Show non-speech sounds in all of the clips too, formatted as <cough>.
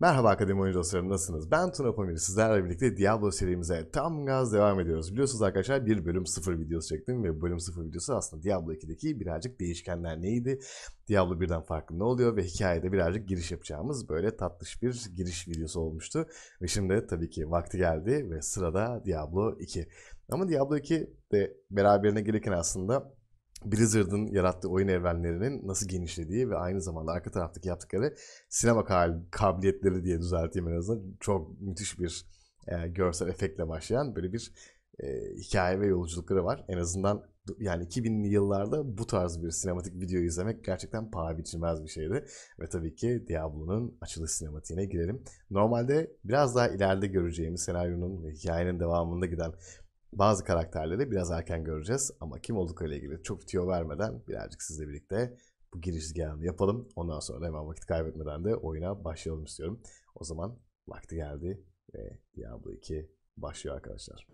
Merhaba Akademi Oyuncu Dostlarım nasılsınız? Ben Tuna Pamir. Sizlerle birlikte Diablo serimize tam gaz devam ediyoruz. Biliyorsunuz arkadaşlar bir bölüm sıfır videosu çektim ve bölüm sıfır videosu aslında Diablo 2'deki birazcık değişkenler neydi? Diablo 1'den farklı ne oluyor ve hikayede birazcık giriş yapacağımız böyle tatlış bir giriş videosu olmuştu. Ve şimdi tabii ki vakti geldi ve sırada Diablo 2. Ama Diablo 2 de beraberine gelirken aslında Blizzard'ın yarattığı oyun evrenlerinin nasıl genişlediği ve aynı zamanda arka taraftaki yaptıkları sinema kabiliyetleri diye düzelteyim en azından çok müthiş bir e, görsel efektle başlayan böyle bir e, hikaye ve yolculukları var. En azından yani 2000'li yıllarda bu tarz bir sinematik video izlemek gerçekten paha biçilmez bir şeydi. Ve tabii ki Diablo'nun açılış sinematiğine girelim. Normalde biraz daha ileride göreceğimiz senaryonun ve hikayenin devamında giden bazı karakterleri biraz erken göreceğiz ama kim olduklarıyla ilgili çok tüyo vermeden birazcık sizle birlikte bu girizgahını yapalım. Ondan sonra hemen vakit kaybetmeden de oyuna başlayalım istiyorum. O zaman vakti geldi ve Diablo 2 başlıyor arkadaşlar.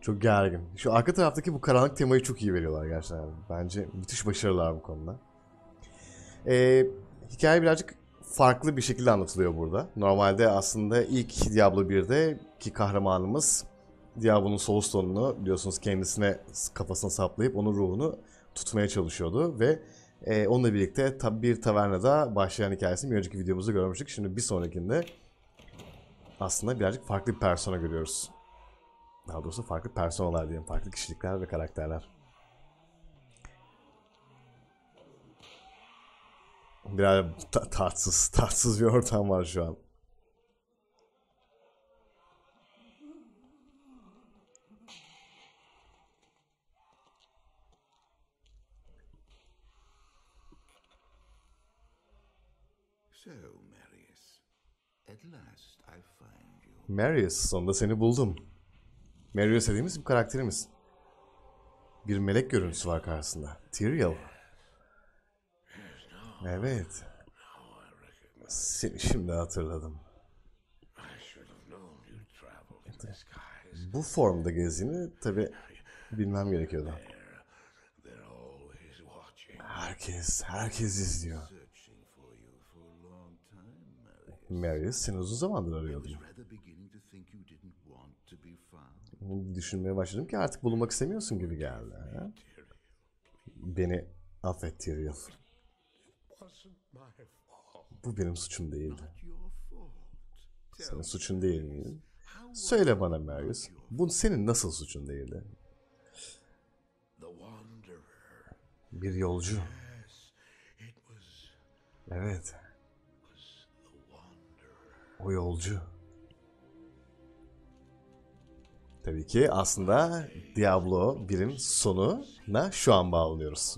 Çok gergin. Şu arka taraftaki bu karanlık temayı çok iyi veriyorlar gerçekten. Bence müthiş başarılar bu konuda. Ee, hikaye birazcık farklı bir şekilde anlatılıyor burada. Normalde aslında ilk Diablo 1'de ki kahramanımız Diablo'nun Soulstone'unu biliyorsunuz kendisine kafasına saplayıp onun ruhunu tutmaya çalışıyordu ve e, onunla birlikte tab bir tavernada başlayan hikayesini bir önceki videomuzda görmüştük. Şimdi bir sonrakinde aslında birazcık farklı bir persona görüyoruz. Daha doğrusu farklı personalar diyeyim, farklı kişilikler ve karakterler. Biraz ta- tatsız, tatsız bir ortam var şu an. Marius, at sonunda seni buldum. Marius dediğimiz bir karakterimiz. Bir melek görüntüsü var karşısında. Tyrael. Evet. Seni şimdi hatırladım. Bu formda gezini tabi bilmem gerekiyordu. Herkes, herkes izliyor. Mary, seni uzun zamandır arıyordum. Düşünmeye başladım ki artık bulunmak istemiyorsun gibi geldi. Beni affet bu benim suçum değildi. Senin suçun değil miydi? Söyle bana Marius, bu senin nasıl suçun değildi? Bir yolcu. Evet. O yolcu. Tabii ki aslında Diablo 1'in sonuna şu an bağlıyoruz.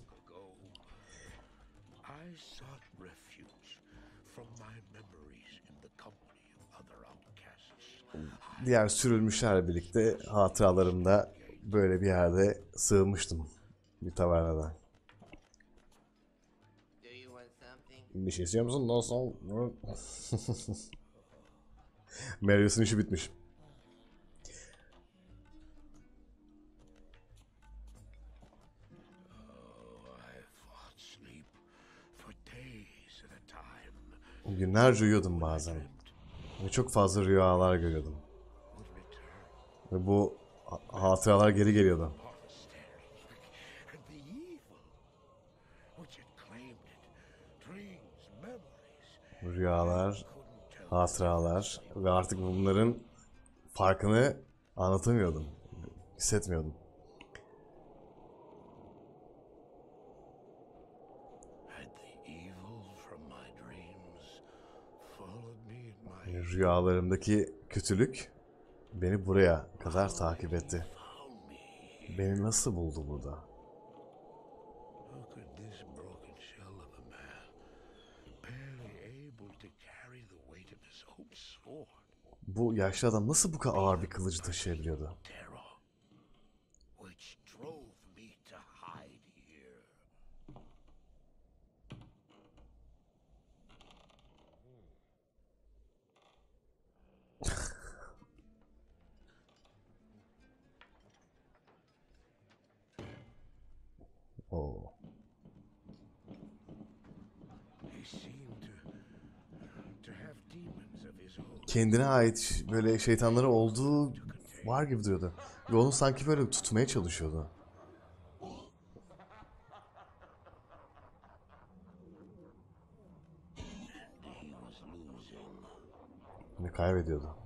diğer sürülmüşler birlikte hatıralarımda böyle bir yerde sığmıştım bir tavernada. Bir şey istiyor musun dostum? <laughs> Marius'un işi bitmiş. Günlerce uyuyordum bazen. Ve çok fazla rüyalar görüyordum. Ve bu hatıralar geri geliyordu. Rüyalar, hatıralar ve artık bunların farkını anlatamıyordum. Hissetmiyordum. Rüyalarımdaki kötülük Beni buraya kadar takip etti. Beni nasıl buldu burada? Bu yaşlı adam nasıl bu kadar ağır bir kılıcı taşıyabiliyordu? kendine ait böyle şeytanları olduğu var gibi duruyordu Ve onu sanki böyle tutmaya çalışıyordu. Ne hani kaybediyordu.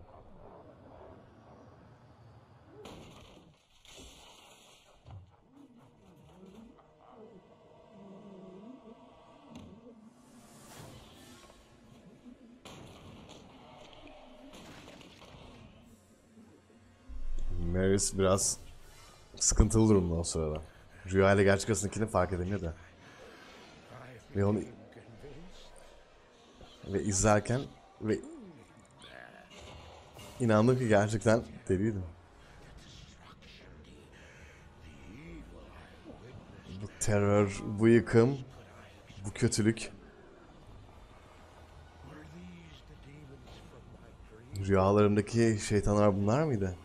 Iris biraz sıkıntılı durumda o sırada. Rüya ile gerçek arasındakini fark edemiyor da. Ve onu ve izlerken ve inandım ki gerçekten deliydim. Bu terör, bu yıkım, bu kötülük. Rüyalarımdaki şeytanlar bunlar mıydı?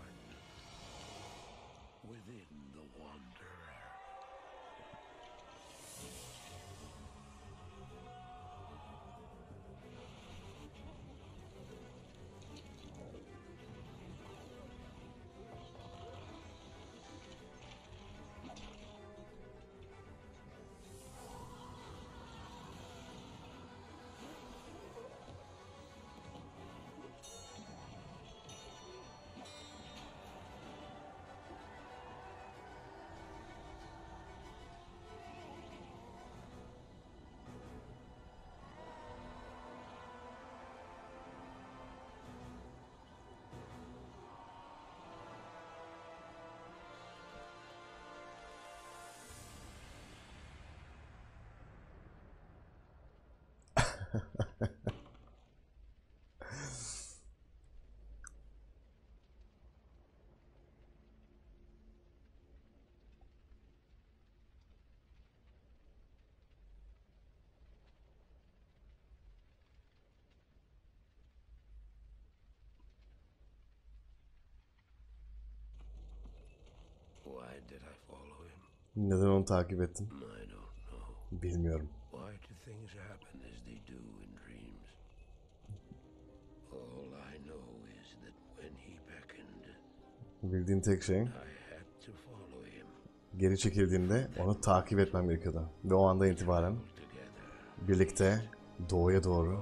Neden onu takip ettin? Bilmiyorum. Bildiğin tek şey geri çekildiğinde onu takip etmem gerekiyordu. Ve o anda itibaren birlikte doğuya doğru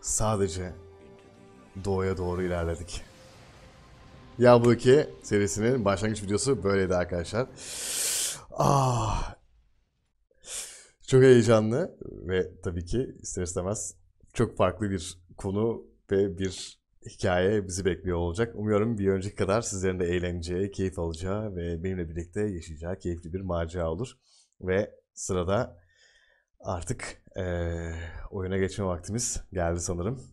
sadece doğuya doğru ilerledik. Yablo 2 serisinin başlangıç videosu böyleydi arkadaşlar. Ah. Çok heyecanlı ve tabii ki ister istemez çok farklı bir konu ve bir hikaye bizi bekliyor olacak. Umuyorum bir önceki kadar sizlerin de eğleneceği, keyif alacağı ve benimle birlikte yaşayacağı keyifli bir macera olur. Ve sırada artık e, oyuna geçme vaktimiz geldi sanırım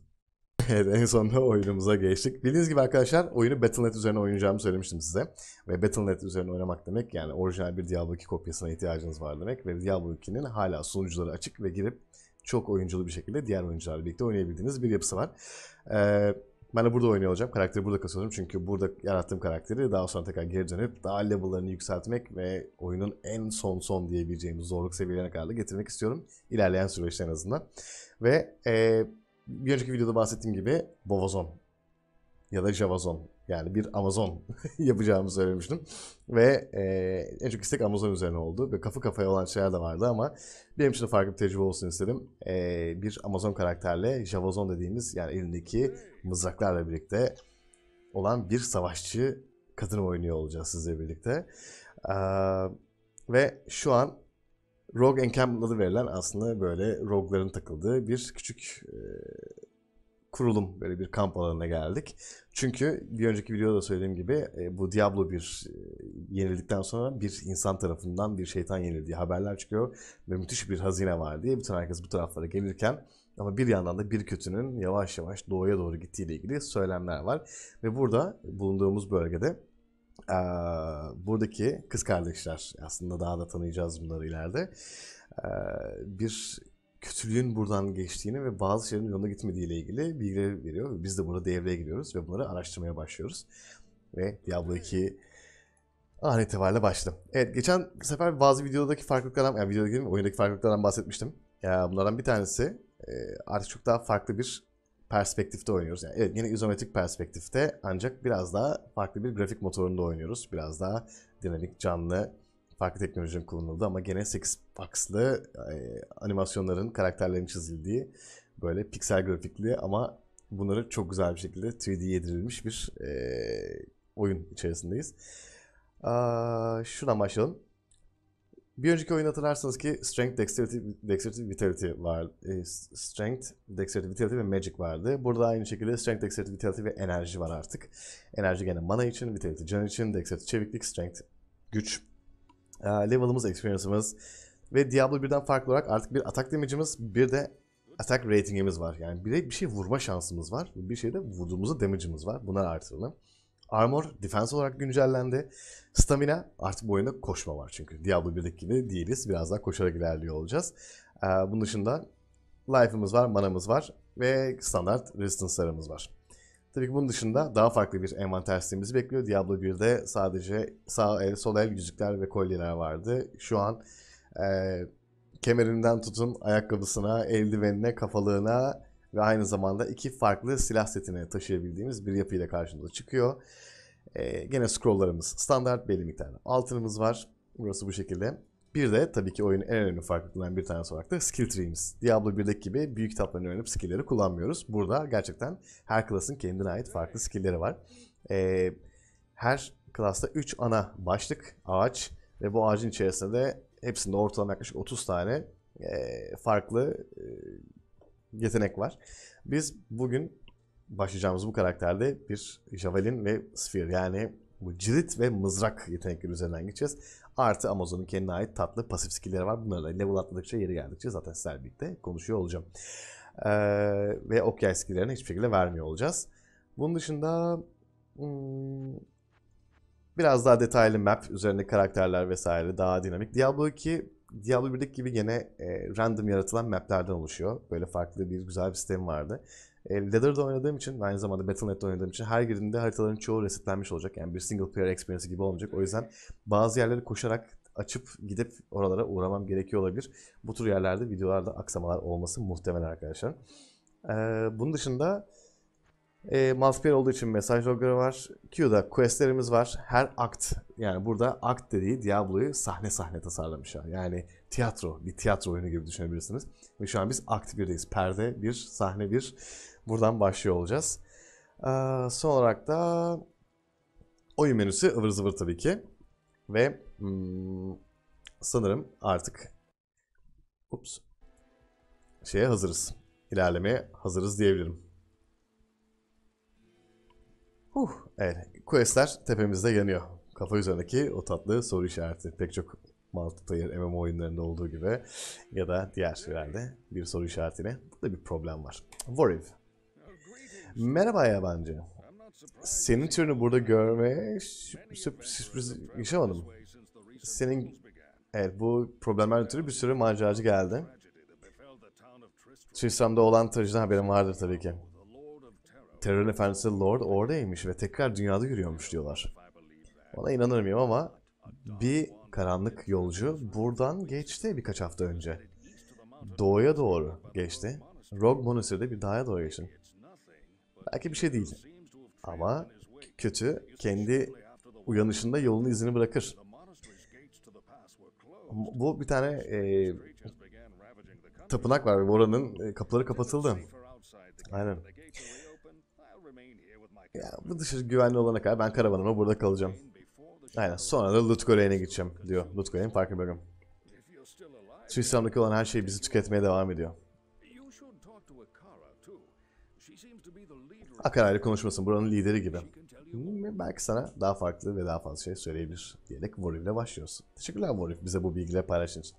evet en sonunda oyunumuza geçtik. Bildiğiniz gibi arkadaşlar oyunu Battle.net üzerine oynayacağımı söylemiştim size. Ve Battle.net üzerine oynamak demek yani orijinal bir Diablo 2 kopyasına ihtiyacınız var demek. Ve Diablo 2'nin hala sunucuları açık ve girip çok oyunculu bir şekilde diğer oyuncularla birlikte oynayabildiğiniz bir yapısı var. Ee, ben de burada oynuyor olacağım. Karakteri burada kasıyorum çünkü burada yarattığım karakteri daha sonra tekrar geri dönüp daha level'larını yükseltmek ve oyunun en son son diyebileceğimiz zorluk seviyelerine kadar da getirmek istiyorum. İlerleyen süreçte en azından. Ve e, bir önceki videoda bahsettiğim gibi Bovazon ya da Javazon yani bir Amazon <laughs> yapacağımı söylemiştim. Ve e, en çok istek Amazon üzerine oldu. Ve kafa kafaya olan şeyler de vardı ama benim için de farklı bir tecrübe olsun istedim. E, bir Amazon karakterle Javazon dediğimiz yani elindeki mızraklarla birlikte olan bir savaşçı kadın oynuyor olacağız sizle birlikte. E, ve şu an Rogue Encampment adı verilen aslında böyle rogue'ların takıldığı bir küçük e, kurulum, böyle bir kamp alanına geldik. Çünkü bir önceki videoda da söylediğim gibi e, bu Diablo bir e, yenildikten sonra bir insan tarafından bir şeytan yenildiği haberler çıkıyor ve müthiş bir hazine var diye bütün herkes bu taraflara gelirken ama bir yandan da bir kötünün yavaş yavaş doğuya doğru gittiğiyle ilgili söylemler var. Ve burada bulunduğumuz bölgede e, buradaki kız kardeşler aslında daha da tanıyacağız bunları ileride. E, bir kötülüğün buradan geçtiğini ve bazı şeylerin yolunda ile ilgili bilgi veriyor. Biz de burada devreye giriyoruz ve bunları araştırmaya başlıyoruz. Ve Diablo 2 hmm. an itibariyle başladı. Evet geçen sefer bazı videodaki farklılıklardan, yani videodaki oyundaki farklılıklardan bahsetmiştim. Ya bunlardan bir tanesi artık çok daha farklı bir perspektifte oynuyoruz. Yani evet yine izometrik perspektifte ancak biraz daha farklı bir grafik motorunda oynuyoruz. Biraz daha dinamik, canlı, farklı teknolojinin kullanıldı ama gene 8 box'lı e, animasyonların, karakterlerin çizildiği böyle piksel grafikli ama bunları çok güzel bir şekilde 3D yedirilmiş bir e, oyun içerisindeyiz. Aa, şuradan başlayalım. Bir önceki oyun hatırlarsanız ki Strength, Dexterity, Dexterity, Vitality var. Ee, strength, Dexterity, Vitality ve Magic vardı. Burada aynı şekilde Strength, Dexterity, Vitality ve Enerji var artık. Enerji gene mana için, Vitality can için, Dexterity çeviklik, Strength güç. E, level'ımız, experience'ımız ve Diablo 1'den farklı olarak artık bir atak damage'imiz, bir de atak rating'imiz var. Yani bir, de bir şey vurma şansımız var. Bir şey de vurduğumuzda damage'imiz var. Bunlar artırılı. Armor defense olarak güncellendi. Stamina artık bu oyunda koşma var çünkü. Diablo 1'deki gibi değiliz. Biraz daha koşarak ilerliyor olacağız. Ee, bunun dışında life'ımız var, manamız var ve standart resistance'larımız var. Tabii ki bunun dışında daha farklı bir envanter sistemimizi bekliyor. Diablo 1'de sadece sağ el, sol el yüzükler ve kolyeler vardı. Şu an e, kemerinden tutun ayakkabısına, eldivenine, kafalığına, ve aynı zamanda iki farklı silah setine taşıyabildiğimiz bir yapıyla karşımıza çıkıyor. Ee, gene scrolllarımız standart belli miktar. altınımız var. Burası bu şekilde. Bir de tabii ki oyunun en önemli farklılıklarından bir tanesi olarak da skill tree'miz. Diablo 1'deki gibi büyük kitaplarını öğrenip skill'leri kullanmıyoruz. Burada gerçekten her klasın kendine ait farklı skill'leri var. Ee, her klasta 3 ana başlık, ağaç ve bu ağacın içerisinde de hepsinde ortalama yaklaşık 30 tane e, farklı e, yetenek var. Biz bugün başlayacağımız bu karakterde bir Javelin ve sfir, yani bu cirit ve mızrak yetenekleri üzerinden gideceğiz. Artı Amazon'un kendine ait tatlı pasif skilleri var. Bunları da level atladıkça yeri geldikçe zaten sizlerle birlikte konuşuyor olacağım. Ee, ve okey skillerini hiçbir şekilde vermiyor olacağız. Bunun dışında hmm, biraz daha detaylı map üzerinde karakterler vesaire daha dinamik. Diablo 2 Diablo 1'deki gibi gene e, random yaratılan maplerden oluşuyor. Böyle farklı bir güzel bir sistem vardı. E, Leather'da oynadığım için, aynı zamanda Battle.net'de oynadığım için her girdiğimde haritaların çoğu resetlenmiş olacak. Yani bir single player experience gibi olmayacak. O yüzden bazı yerleri koşarak açıp gidip oralara uğramam gerekiyor olabilir. Bu tür yerlerde videolarda aksamalar olması muhtemel arkadaşlar. E, bunun dışında e, multiplayer olduğu için mesaj logları var. Q'da questlerimiz var. Her akt yani burada akt dediği Diablo'yu sahne sahne tasarlamışlar. Yani tiyatro, bir tiyatro oyunu gibi düşünebilirsiniz. Ve şu an biz akt 1'deyiz. Perde 1, sahne 1. Buradan başlıyor olacağız. E, son olarak da oyun menüsü ıvır zıvır tabii ki. Ve hmm, sanırım artık ups, şeye hazırız. İlerlemeye hazırız diyebilirim. Uh. Evet. Questler tepemizde yanıyor. Kafa üzerindeki o tatlı soru işareti. Pek çok multiplayer MMO oyunlarında olduğu gibi ya da diğer şeylerde bir soru işaretine. Burada bir problem var. Voriv. Merhaba yabancı. Senin türünü burada görmeye sürpriz yaşamadım. Senin evet bu problemler ötürü bir sürü maceracı geldi. Switzer'da olan trajeden haberim vardır tabii ki terörün efendisi Lord oradaymış ve tekrar dünyada yürüyormuş diyorlar. Bana inanır mıyım ama bir karanlık yolcu buradan geçti birkaç hafta önce. Doğuya doğru geçti. Rogue Monastery'de bir dağa doğru geçin. Belki bir şey değil. Ama kötü kendi uyanışında yolunu izini bırakır. Bu bir tane e, tapınak var. Oranın e, kapıları kapatıldı. Aynen. Ya bu dışarı güvenli olana kadar ben karavanıma burada kalacağım. Aynen sonra da Loot gideceğim diyor. Loot Korean farklı bir bölüm. Şu İslam'daki olan her şey bizi tüketmeye devam ediyor. Akara ile konuşmasın buranın lideri gibi. Belki sana daha farklı ve daha fazla şey söyleyebilir diyerek Warif ile başlıyoruz. Teşekkürler Warif bize bu bilgileri paylaştığın için.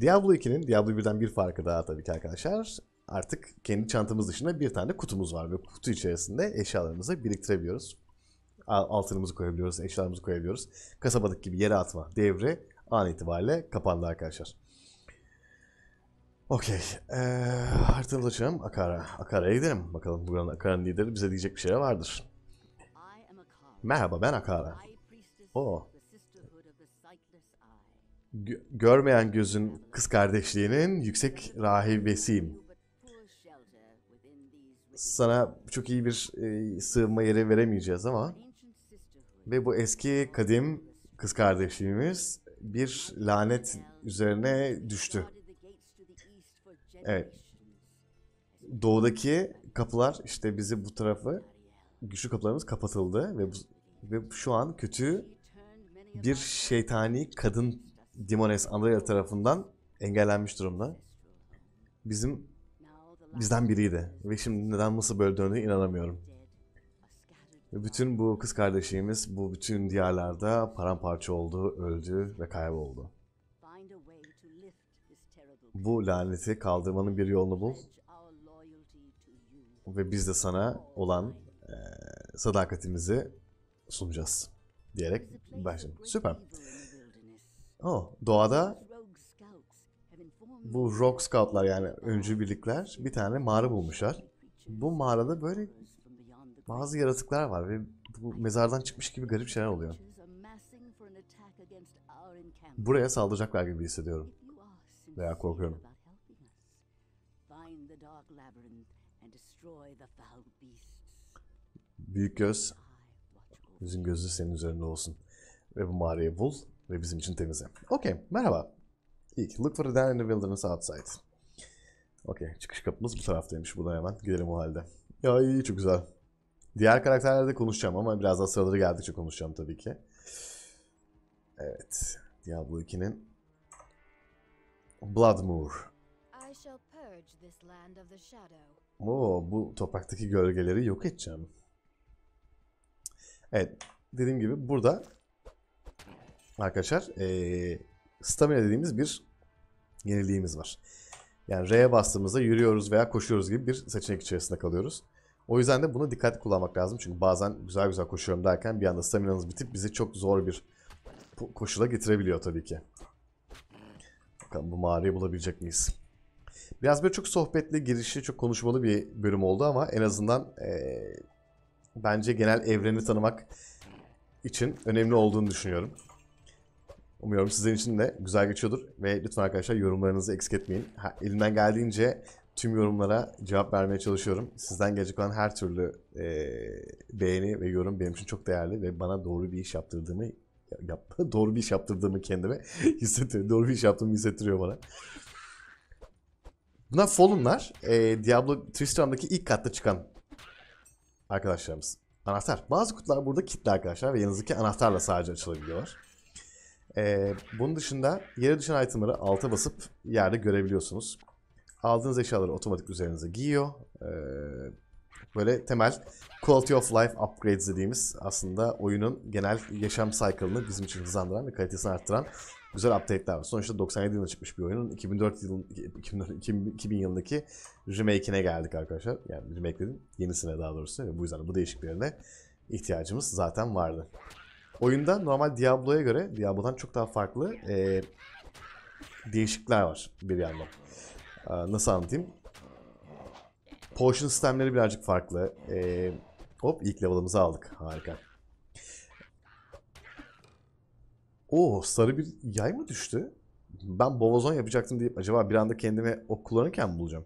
Diablo 2'nin Diablo 1'den bir farkı daha tabii ki arkadaşlar artık kendi çantamız dışında bir tane kutumuz var ve kutu içerisinde eşyalarımızı biriktirebiliyoruz. Altınımızı koyabiliyoruz, eşyalarımızı koyabiliyoruz. Kasabadık gibi yere atma devri an itibariyle kapandı arkadaşlar. Okey. Ee, haritanı açalım. Akara. Akara'ya gidelim. Bakalım buranın Akara'nın lideri bize diyecek bir şeyler vardır. Merhaba ben Akara. O, görmeyen gözün kız kardeşliğinin yüksek rahibesiyim sana çok iyi bir e, sığınma yeri veremeyeceğiz ama ve bu eski kadim kız kardeşimiz bir lanet üzerine düştü. Evet. Doğudaki kapılar işte bizi bu tarafı güçlü kapılarımız kapatıldı ve bu, ve şu an kötü bir şeytani kadın Dimones Andrea tarafından engellenmiş durumda. Bizim bizden biriydi. Ve şimdi neden nasıl böyle döndü inanamıyorum. Ve bütün bu kız kardeşimiz bu bütün diyarlarda paramparça oldu, öldü ve kayboldu. Bu laneti kaldırmanın bir yolunu bul. Ve biz de sana olan e, sadakatimizi sunacağız. Diyerek başlayalım. Süper. Oh, doğada bu Rock Scout'lar yani öncü birlikler bir tane mağara bulmuşlar. Bu mağarada böyle bazı yaratıklar var ve bu mezardan çıkmış gibi garip şeyler oluyor. Buraya saldıracaklar gibi hissediyorum. Veya korkuyorum. Büyük göz, bizim gözü senin üzerinde olsun. Ve bu mağarayı bul ve bizim için temizle. Okey, merhaba. İlk. Look for the den in the wilderness outside. Okey. Çıkış kapımız bu taraftaymış. Buradan hemen gidelim o halde. Ya iyi çok güzel. Diğer karakterlerde konuşacağım ama biraz daha sıraları geldikçe konuşacağım tabii ki. Evet. Diablo 2'nin Bloodmoor. Oo, bu topraktaki gölgeleri yok edeceğim. Evet. Dediğim gibi burada arkadaşlar ee, stamina dediğimiz bir yeniliğimiz var. Yani R'ye bastığımızda yürüyoruz veya koşuyoruz gibi bir seçenek içerisinde kalıyoruz. O yüzden de bunu dikkatli kullanmak lazım. Çünkü bazen güzel güzel koşuyorum derken bir anda staminanız bitip bizi çok zor bir koşula getirebiliyor tabii ki. Bakalım bu mağarayı bulabilecek miyiz? Biraz böyle çok sohbetli, girişli, çok konuşmalı bir bölüm oldu ama en azından ee, bence genel evreni tanımak için önemli olduğunu düşünüyorum. Umuyorum sizin için de güzel geçiyordur. Ve lütfen arkadaşlar yorumlarınızı eksik etmeyin. Ha, elimden geldiğince tüm yorumlara cevap vermeye çalışıyorum. Sizden gelecek olan her türlü e, beğeni ve yorum benim için çok değerli ve bana doğru bir iş yaptırdığımı yap, <laughs> doğru bir iş yaptırdığımı kendime <laughs> hissettiriyor. Doğru bir iş yaptığımı hissettiriyor bana. Bunlar Fallen'lar. E, Diablo Tristram'daki ilk katta çıkan arkadaşlarımız. Anahtar. Bazı kutular burada kilitli arkadaşlar ve yanınızdaki anahtarla sadece açılabiliyorlar. Ee, bunun dışında yere düşen itemları alta basıp yerde görebiliyorsunuz. Aldığınız eşyaları otomatik üzerinize giyiyor. Ee, böyle temel quality of life upgrades dediğimiz aslında oyunun genel yaşam cycle'ını bizim için hızlandıran ve kalitesini arttıran güzel update'ler var. Sonuçta 97 yılında çıkmış bir oyunun 2004 yılın 2000 yılındaki remake'ine geldik arkadaşlar. Yani remake dedim yenisine daha doğrusu. Bu yüzden bu değişikliklerine ihtiyacımız zaten vardı. Oyunda normal Diablo'ya göre, Diablo'dan çok daha farklı e, değişiklikler var bir yandan. E, nasıl anlatayım? Potion sistemleri birazcık farklı. E, hop ilk level'ımızı aldık. Harika. Oo sarı bir yay mı düştü? Ben bovozon yapacaktım deyip acaba bir anda kendimi ok kullanırken mi bulacağım?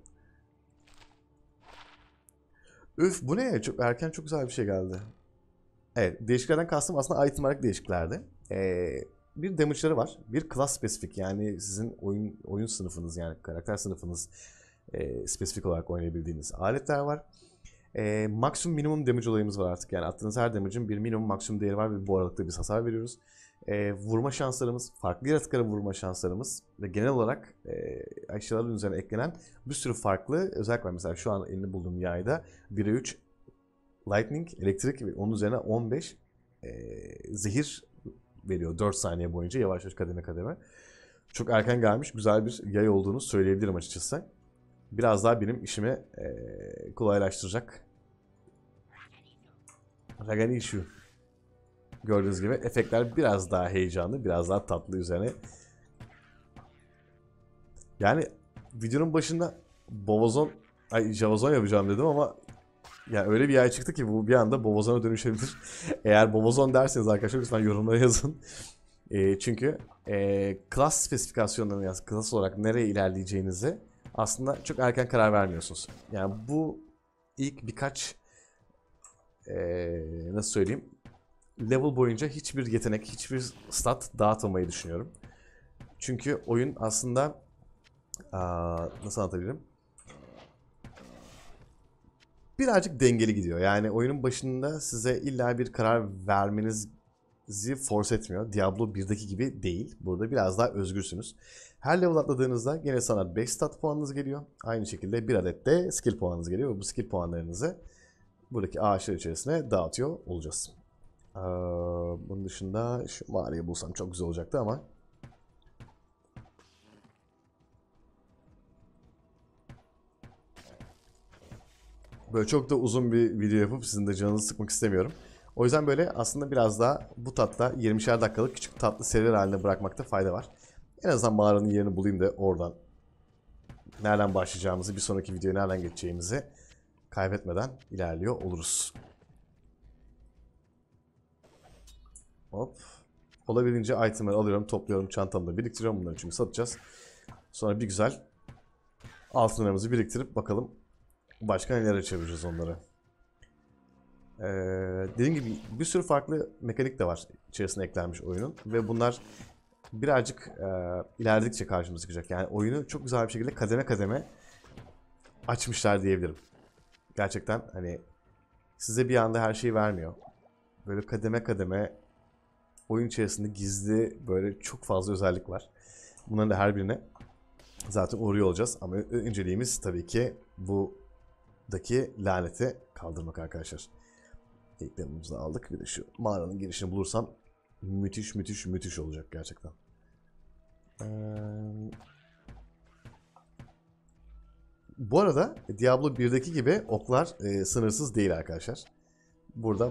Üf bu ne? Çok erken çok güzel bir şey geldi. Evet değişiklerden kastım aslında item olarak değişiklerdi. Ee, bir damage'ları var. Bir class spesifik yani sizin oyun oyun sınıfınız yani karakter sınıfınız e, spesifik olarak oynayabildiğiniz aletler var. E, maksimum minimum damage olayımız var artık. Yani attığınız her damage'ın bir minimum maksimum değeri var ve bu aralıkta bir hasar veriyoruz. E, vurma şanslarımız, farklı yaratıklara vurma şanslarımız ve genel olarak e, eşyaların üzerine eklenen bir sürü farklı özellik var. Mesela şu an elini bulduğum yayda 1'e 3 Lightning elektrik ve onun üzerine 15 e, zehir veriyor 4 saniye boyunca yavaş yavaş kademe kademe. Çok erken gelmiş güzel bir yay olduğunu söyleyebilirim açıkçası. Biraz daha benim işimi e, kolaylaştıracak. Ragani issue. Gördüğünüz gibi efektler biraz daha heyecanlı, biraz daha tatlı üzerine. Yani videonun başında Bovazon, ay Javazon yapacağım dedim ama yani öyle bir yay çıktı ki bu bir anda Bobozon'a dönüşebilir. <laughs> Eğer Bobozon derseniz arkadaşlar lütfen yorumlara yazın. E, çünkü e, klas spesifikasyonlarını yaz, klas olarak nereye ilerleyeceğinizi aslında çok erken karar vermiyorsunuz. Yani bu ilk birkaç e, nasıl söyleyeyim level boyunca hiçbir yetenek, hiçbir stat dağıtmamayı düşünüyorum. Çünkü oyun aslında aa, nasıl anlatabilirim? birazcık dengeli gidiyor. Yani oyunun başında size illa bir karar vermenizi force etmiyor. Diablo 1'deki gibi değil. Burada biraz daha özgürsünüz. Her level atladığınızda yine sana 5 stat puanınız geliyor. Aynı şekilde bir adet de skill puanınız geliyor. Ve bu skill puanlarınızı buradaki ağaçlar içerisine dağıtıyor olacağız. Ee, bunun dışında şu mağarayı bulsam çok güzel olacaktı ama Böyle çok da uzun bir video yapıp sizin de canınızı sıkmak istemiyorum. O yüzden böyle aslında biraz daha bu tatta 20'şer dakikalık küçük tatlı seriler haline bırakmakta fayda var. En azından mağaranın yerini bulayım da oradan nereden başlayacağımızı, bir sonraki videoya nereden geçeceğimizi kaybetmeden ilerliyor oluruz. Hop. Olabildiğince itemleri alıyorum, topluyorum, çantamda biriktiriyorum bunları çünkü satacağız. Sonra bir güzel altınlarımızı biriktirip bakalım Başka neler açabileceğiz onları. Ee, dediğim gibi bir sürü farklı mekanik de var içerisine eklenmiş oyunun. Ve bunlar birazcık e, ilerledikçe karşımıza çıkacak. Yani oyunu çok güzel bir şekilde kademe kademe açmışlar diyebilirim. Gerçekten hani size bir anda her şeyi vermiyor. Böyle kademe kademe oyun içerisinde gizli böyle çok fazla özellik var. Bunların da her birine zaten uğruyor olacağız. Ama önceliğimiz tabii ki bu daki laneti kaldırmak arkadaşlar. Eklemimizi de aldık. Bir de şu mağaranın girişini bulursam müthiş müthiş müthiş olacak gerçekten. Ee... Bu arada Diablo 1'deki gibi oklar e, sınırsız değil arkadaşlar. Burada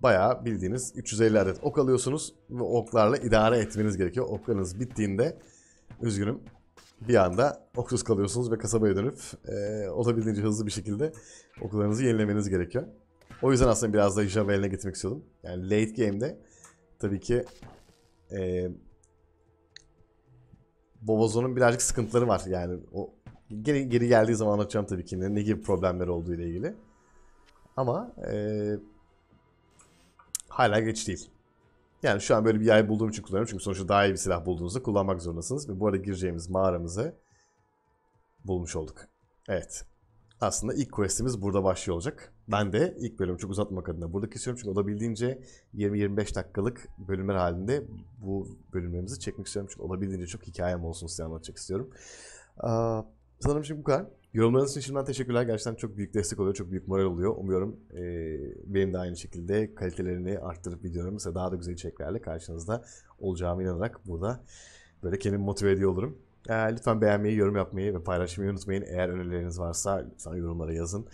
bayağı bildiğiniz 350 adet ok alıyorsunuz ve oklarla idare etmeniz gerekiyor. Oklarınız bittiğinde üzgünüm bir anda oksuz kalıyorsunuz ve kasabaya dönüp e, olabildiğince hızlı bir şekilde okullarınızı yenilemeniz gerekiyor. O yüzden aslında biraz da Java eline getirmek istiyordum. Yani late game'de tabii ki e, Bobozo'nun birazcık sıkıntıları var. Yani o geri, geri geldiği zaman anlatacağım tabii ki ne, ne gibi problemler olduğu ile ilgili. Ama e, hala geç değil. Yani şu an böyle bir yay bulduğum için kullanıyorum. Çünkü sonuçta daha iyi bir silah bulduğunuzda kullanmak zorundasınız. Ve bu arada gireceğimiz mağaramızı bulmuş olduk. Evet. Aslında ilk questimiz burada başlıyor olacak. Ben de ilk bölümü çok uzatmak adına burada kesiyorum. Çünkü olabildiğince 20-25 dakikalık bölümler halinde bu bölümlerimizi çekmek istiyorum. Çünkü olabildiğince çok hikayem olsun size anlatacak istiyorum. Ee, sanırım şimdi bu kadar. Yorumlarınız için şimdiden teşekkürler. Gerçekten çok büyük destek oluyor. Çok büyük moral oluyor. Umuyorum e, benim de aynı şekilde kalitelerini arttırıp videolarımı daha da güzel içeriklerle karşınızda olacağımı inanarak burada böyle kendimi motive ediyor olurum. E, lütfen beğenmeyi, yorum yapmayı ve paylaşmayı unutmayın. Eğer önerileriniz varsa lütfen yorumlara yazın.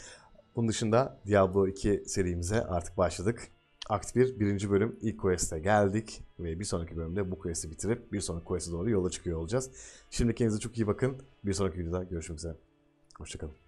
Bunun dışında Diablo 2 serimize artık başladık. Akt 1 birinci bölüm ilk quest'e geldik ve bir sonraki bölümde bu quest'i bitirip bir sonraki quest'e doğru yola çıkıyor olacağız. Şimdi kendinize çok iyi bakın. Bir sonraki videoda görüşmek üzere. Hoşçakalın.